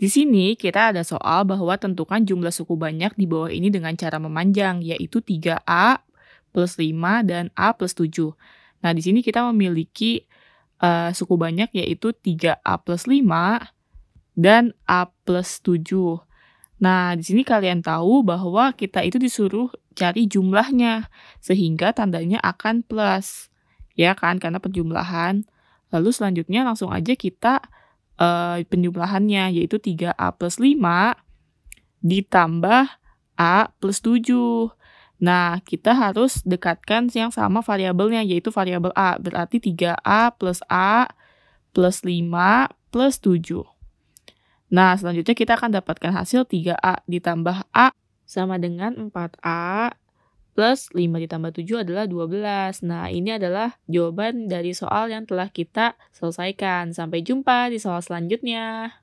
Di sini kita ada soal bahwa tentukan jumlah suku banyak di bawah ini dengan cara memanjang, yaitu 3A plus 5 dan A plus 7. Nah, di sini kita memiliki uh, suku banyak yaitu 3A plus 5 dan A plus 7. Nah, di sini kalian tahu bahwa kita itu disuruh cari jumlahnya, sehingga tandanya akan plus. Ya kan, karena perjumlahan. Lalu selanjutnya langsung aja kita uh, penjumlahannya yaitu 3A plus 5 ditambah A plus 7. Nah, kita harus dekatkan yang sama variabelnya yaitu variabel A. Berarti 3A plus A plus 5 plus 7. Nah, selanjutnya kita akan dapatkan hasil 3A ditambah A sama dengan 4A plus 5 ditambah 7 adalah 12. Nah, ini adalah jawaban dari soal yang telah kita selesaikan. Sampai jumpa di soal selanjutnya.